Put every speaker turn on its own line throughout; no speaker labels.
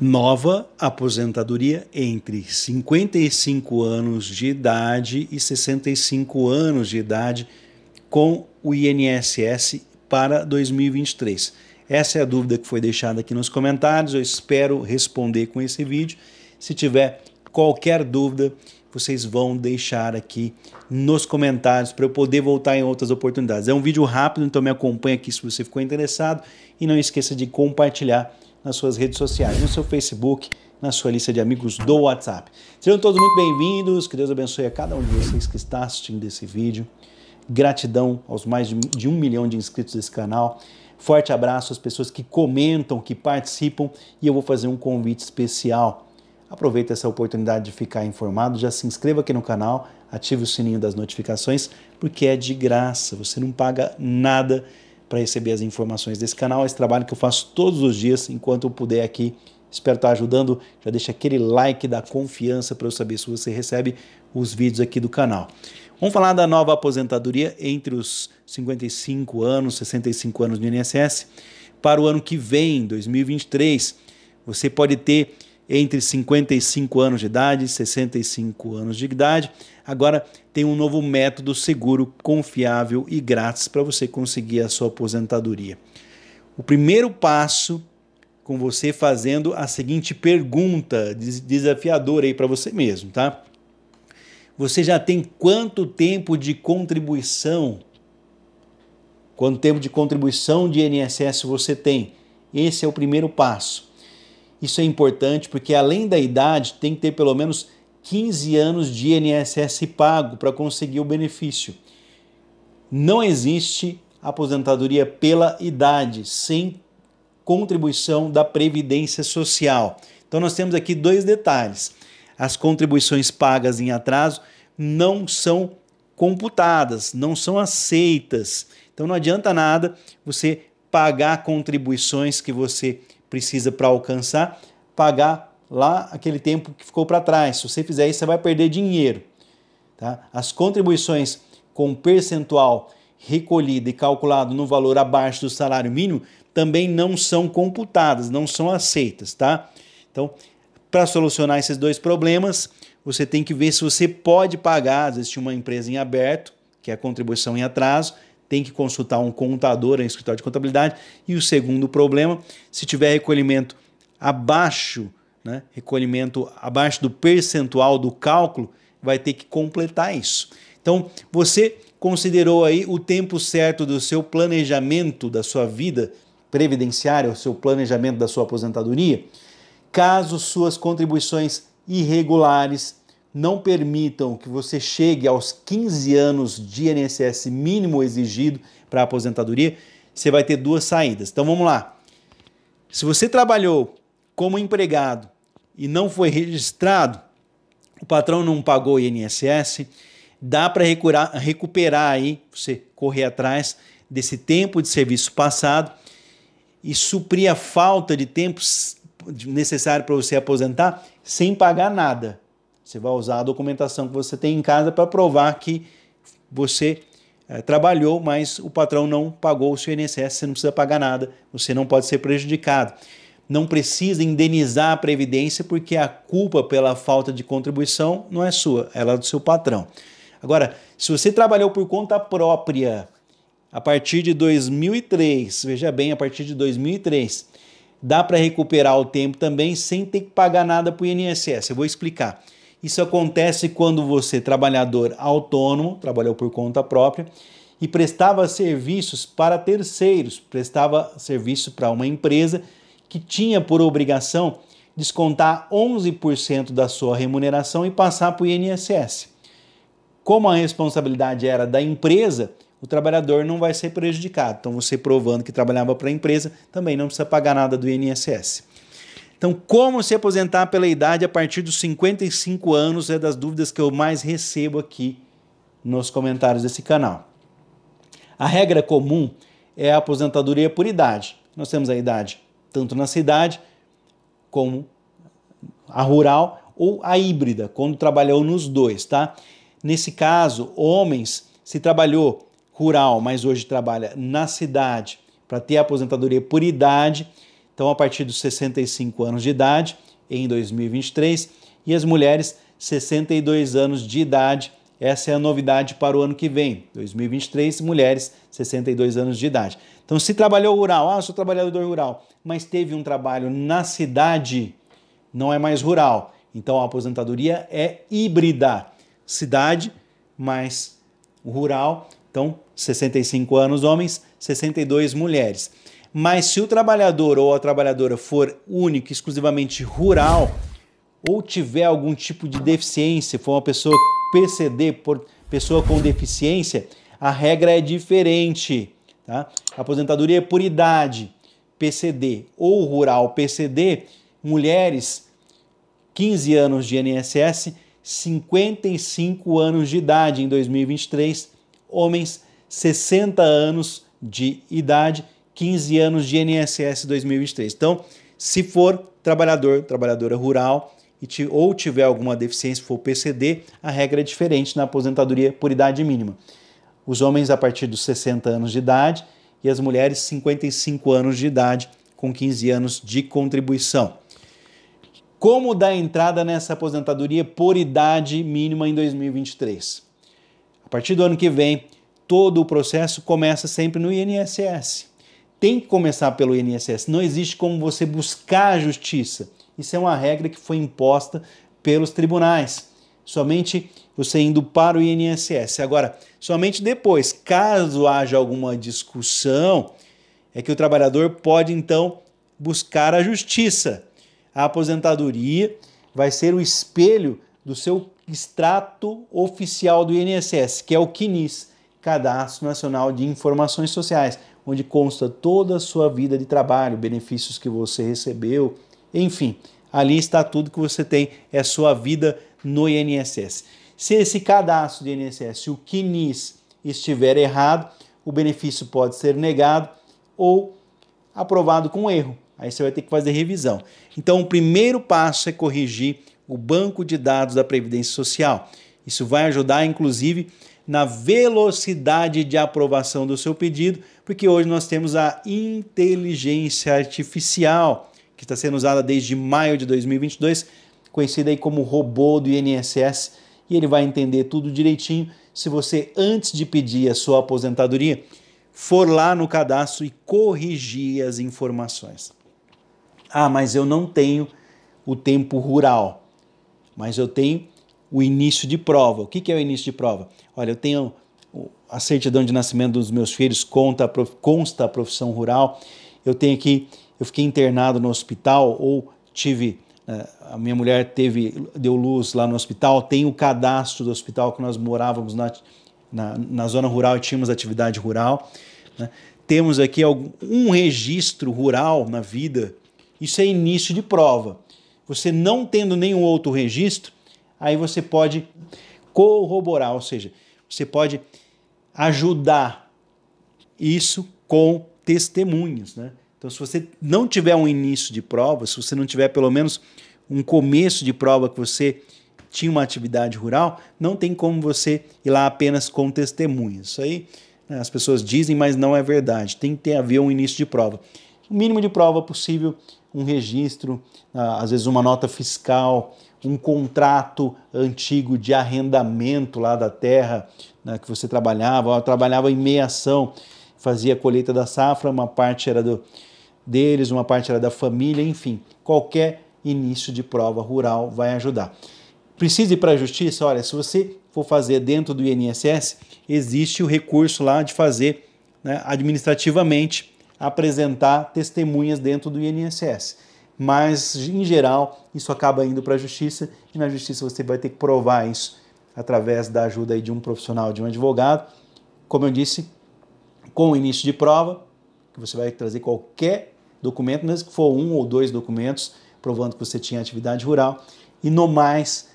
nova aposentadoria entre 55 anos de idade e 65 anos de idade com o INSS para 2023. Essa é a dúvida que foi deixada aqui nos comentários. Eu espero responder com esse vídeo. Se tiver qualquer dúvida, vocês vão deixar aqui nos comentários para eu poder voltar em outras oportunidades. É um vídeo rápido, então me acompanha aqui se você ficou interessado e não esqueça de compartilhar nas suas redes sociais, no seu Facebook, na sua lista de amigos do WhatsApp. Sejam todos muito bem-vindos, que Deus abençoe a cada um de vocês que está assistindo esse vídeo. Gratidão aos mais de um milhão de inscritos desse canal. Forte abraço às pessoas que comentam, que participam e eu vou fazer um convite especial. Aproveita essa oportunidade de ficar informado, já se inscreva aqui no canal, ative o sininho das notificações, porque é de graça, você não paga nada para receber as informações desse canal, esse trabalho que eu faço todos os dias enquanto eu puder aqui. Espero estar ajudando. Já deixa aquele like da confiança para eu saber se você recebe os vídeos aqui do canal. Vamos falar da nova aposentadoria entre os 55 anos, 65 anos do INSS. Para o ano que vem, 2023, você pode ter entre 55 anos de idade e 65 anos de idade. Agora tem um novo método seguro, confiável e grátis para você conseguir a sua aposentadoria. O primeiro passo com você fazendo a seguinte pergunta desafiadora aí para você mesmo, tá? Você já tem quanto tempo de contribuição? Quanto tempo de contribuição de INSS você tem? Esse é o primeiro passo. Isso é importante porque, além da idade, tem que ter pelo menos 15 anos de INSS pago para conseguir o benefício. Não existe aposentadoria pela idade, sem contribuição da Previdência Social. Então, nós temos aqui dois detalhes. As contribuições pagas em atraso não são computadas, não são aceitas. Então, não adianta nada você pagar contribuições que você precisa para alcançar, pagar lá aquele tempo que ficou para trás. Se você fizer isso, você vai perder dinheiro. Tá? As contribuições com percentual recolhido e calculado no valor abaixo do salário mínimo também não são computadas, não são aceitas, tá? Então, para solucionar esses dois problemas, você tem que ver se você pode pagar, às vezes uma empresa em aberto, que é a contribuição em atraso, tem que consultar um contador, um escritório de contabilidade. E o segundo problema, se tiver recolhimento abaixo, né, recolhimento abaixo do percentual do cálculo, vai ter que completar isso. Então, você considerou aí o tempo certo do seu planejamento da sua vida previdenciária, o seu planejamento da sua aposentadoria? Caso suas contribuições irregulares não permitam que você chegue aos 15 anos de INSS mínimo exigido para aposentadoria, você vai ter duas saídas. Então vamos lá. Se você trabalhou como empregado e não foi registrado, o patrão não pagou o INSS, dá para recuperar, recuperar aí, você correr atrás desse tempo de serviço passado e suprir a falta de tempo necessário para você aposentar sem pagar nada. Você vai usar a documentação que você tem em casa para provar que você é, trabalhou, mas o patrão não pagou o seu INSS, você não precisa pagar nada, você não pode ser prejudicado. Não precisa indenizar a previdência porque a culpa pela falta de contribuição não é sua, ela é do seu patrão. Agora, se você trabalhou por conta própria a partir de 2003, veja bem, a partir de 2003, dá para recuperar o tempo também sem ter que pagar nada para o INSS. Eu vou explicar. Isso acontece quando você, trabalhador autônomo, trabalhou por conta própria e prestava serviços para terceiros, prestava serviço para uma empresa que tinha por obrigação descontar 11% da sua remuneração e passar para o INSS. Como a responsabilidade era da empresa, o trabalhador não vai ser prejudicado. Então, você provando que trabalhava para a empresa também não precisa pagar nada do INSS. Então, como se aposentar pela idade a partir dos 55 anos é das dúvidas que eu mais recebo aqui nos comentários desse canal. A regra comum é a aposentadoria por idade. Nós temos a idade tanto na cidade como a rural ou a híbrida, quando trabalhou nos dois, tá? Nesse caso, homens, se trabalhou rural, mas hoje trabalha na cidade para ter aposentadoria por idade, então a partir dos 65 anos de idade em 2023 e as mulheres 62 anos de idade. Essa é a novidade para o ano que vem, 2023, mulheres 62 anos de idade. Então, se trabalhou rural, ah, eu sou trabalhador rural, mas teve um trabalho na cidade, não é mais rural. Então, a aposentadoria é híbrida, cidade mais rural. Então, 65 anos homens, 62 mulheres. Mas se o trabalhador ou a trabalhadora for único, exclusivamente rural, ou tiver algum tipo de deficiência, for uma pessoa PCD, por pessoa com deficiência, a regra é diferente. Tá? Aposentadoria é por idade, PCD ou rural PCD, mulheres 15 anos de INSS, 55 anos de idade em 2023, homens 60 anos de idade 15 anos de INSS 2023. Então, se for trabalhador, trabalhadora rural e ou tiver alguma deficiência, for PCD, a regra é diferente na aposentadoria por idade mínima. Os homens a partir dos 60 anos de idade e as mulheres 55 anos de idade com 15 anos de contribuição. Como dar entrada nessa aposentadoria por idade mínima em 2023? A partir do ano que vem, todo o processo começa sempre no INSS tem que começar pelo INSS. Não existe como você buscar a justiça. Isso é uma regra que foi imposta pelos tribunais. Somente você indo para o INSS. Agora, somente depois, caso haja alguma discussão, é que o trabalhador pode então buscar a justiça. A aposentadoria vai ser o espelho do seu extrato oficial do INSS, que é o CNIS, Cadastro Nacional de Informações Sociais onde consta toda a sua vida de trabalho, benefícios que você recebeu, enfim, ali está tudo que você tem, é sua vida no INSS. Se esse cadastro de INSS, o CNIS estiver errado, o benefício pode ser negado ou aprovado com erro. Aí você vai ter que fazer revisão. Então, o primeiro passo é corrigir o banco de dados da Previdência Social. Isso vai ajudar, inclusive, na velocidade de aprovação do seu pedido, porque hoje nós temos a inteligência artificial, que está sendo usada desde maio de 2022, conhecida aí como robô do INSS, e ele vai entender tudo direitinho. Se você, antes de pedir a sua aposentadoria, for lá no cadastro e corrigir as informações. Ah, mas eu não tenho o tempo rural, mas eu tenho o início de prova. O que, é o início de prova? Olha, eu tenho a certidão de nascimento dos meus filhos, conta, consta a profissão rural. Eu tenho aqui, eu fiquei internado no hospital ou tive né, a minha mulher teve deu luz lá no hospital, tem o cadastro do hospital que nós morávamos na, na, na zona rural e tínhamos atividade rural. Né? Temos aqui algum, um registro rural na vida, isso é início de prova. Você não tendo nenhum outro registro, aí você pode corroborar, ou seja, você pode ajudar isso com testemunhos, né? Então, se você não tiver um início de prova, se você não tiver pelo menos um começo de prova que você tinha uma atividade rural, não tem como você ir lá apenas com testemunhas. Isso aí né, as pessoas dizem, mas não é verdade. Tem que ter a um início de prova o mínimo de prova possível, um registro, ah, às vezes uma nota fiscal, um contrato antigo de arrendamento lá da terra né, que você trabalhava, eu trabalhava em meiação, fazia a colheita da safra, uma parte era do, deles, uma parte era da família, enfim, qualquer início de prova rural vai ajudar. Precisa ir para a justiça? Olha, se você for fazer dentro do INSS, existe o recurso lá de fazer né, administrativamente apresentar testemunhas dentro do INSS. Mas, em geral, isso acaba indo para a justiça e na justiça você vai ter que provar isso através da ajuda de um profissional, de um advogado. Como eu disse, com o início de prova, que você vai trazer qualquer documento, mesmo que for um ou dois documentos, provando que você tinha atividade rural. E no mais,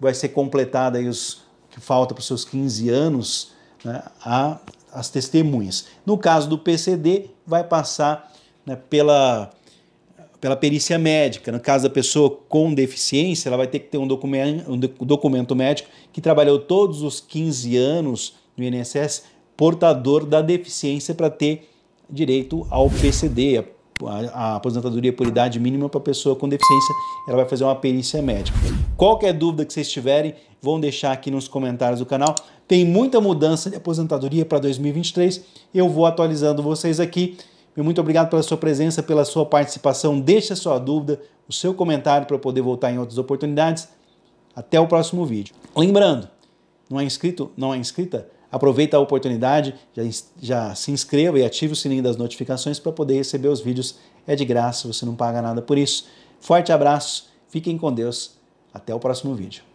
vai ser completada aí os que falta para os seus 15 anos, né, a as testemunhas. No caso do PCD, vai passar né, pela, pela perícia médica. No caso da pessoa com deficiência, ela vai ter que ter um documento, um documento médico que trabalhou todos os 15 anos no INSS portador da deficiência para ter direito ao PCD, a aposentadoria por idade mínima para pessoa com deficiência, ela vai fazer uma perícia médica. Qualquer dúvida que vocês tiverem, vão deixar aqui nos comentários do canal. Tem muita mudança de aposentadoria para 2023, eu vou atualizando vocês aqui. muito obrigado pela sua presença, pela sua participação. Deixe a sua dúvida, o seu comentário para eu poder voltar em outras oportunidades. Até o próximo vídeo. Lembrando, não é inscrito, não é inscrita? Aproveita a oportunidade, já, já se inscreva e ative o sininho das notificações para poder receber os vídeos. É de graça, você não paga nada por isso. Forte abraço, fiquem com Deus. Até o próximo vídeo.